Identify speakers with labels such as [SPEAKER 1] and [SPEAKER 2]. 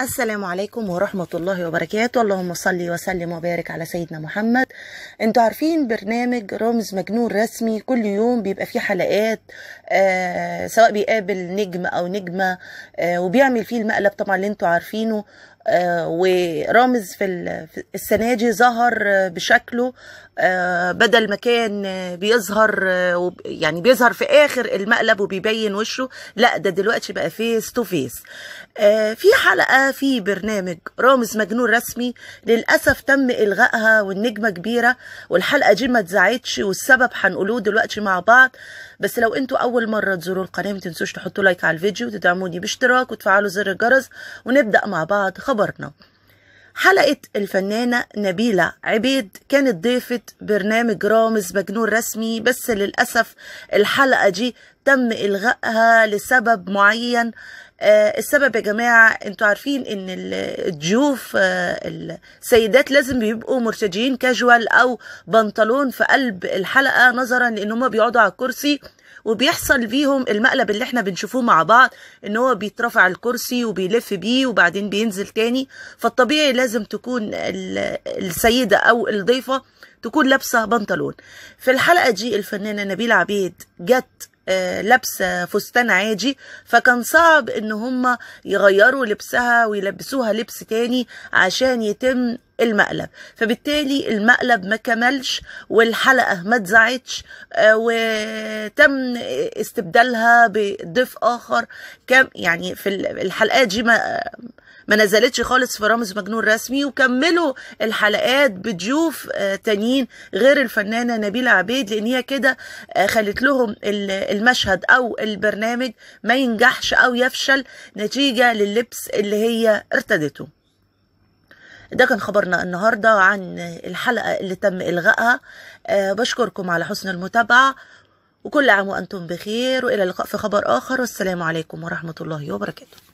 [SPEAKER 1] السلام عليكم ورحمة الله وبركاته اللهم صل وسلم وبارك على سيدنا محمد انتوا عارفين برنامج رمز مجنون رسمي كل يوم بيبقى فيه حلقات آه سواء بيقابل نجم او نجمة آه وبيعمل فيه المقلب طبعا اللي انتوا عارفينه آه، ورامز في السنة دي ظهر بشكله آه، بدل ما كان بيظهر آه، يعني بيظهر في آخر المقلب وبيبين وشه لا ده دلوقتي بقى فيس تو فيس في حلقة في برنامج رامز مجنون رسمي للأسف تم إلغائها والنجمة كبيرة والحلقة دي ما اتذاعتش والسبب هنقولوه دلوقتي مع بعض بس لو انتوا أول مرة تزوروا القناة ما تنسوش تحطوا لايك على الفيديو وتدعموني باشتراك وتفعلوا زر الجرس ونبدأ مع بعض خبر خبرنا حلقة الفنانة نبيلة عبيد كانت ضيفة برنامج رامز مجنون رسمي بس للأسف الحلقة دي تم إلغائها لسبب معين آه، السبب يا جماعة انتوا عارفين ان الضيوف آه، السيدات لازم بيبقوا مرتجين كاجوال او بنطلون في قلب الحلقة نظرا لان بيقعدوا على الكرسي وبيحصل بيهم المقلب اللي احنا بنشوفوه مع بعض ان هو بيترفع الكرسي وبيلف بيه وبعدين بينزل تاني فالطبيعي لازم تكون السيدة او الضيفة تكون لابسة بنطلون في الحلقة دي الفنانة نبيلة عبيد جت آه، لابسه فستان عادي فكان صعب ان هم يغيروا لبسها ويلبسوها لبس تاني عشان يتم المقلب فبالتالي المقلب ما كملش والحلقة ما اتذاعتش آه، وتم استبدالها بضيف آخر كم يعني في الحلقات دي ما ما نزلتش خالص في رامز مجنون رسمي وكملوا الحلقات بضيوف آه، تانيين غير الفنانة نبيلة عبيد لأن هي كده آه، خلت لهم المشهد أو البرنامج ما ينجحش أو يفشل نتيجة لللبس اللي هي ارتدته ده كان خبرنا النهارده عن الحلقه اللي تم الغائها آه، بشكركم على حسن المتابعه وكل عام وانتم بخير والى اللقاء في خبر اخر والسلام عليكم ورحمه الله وبركاته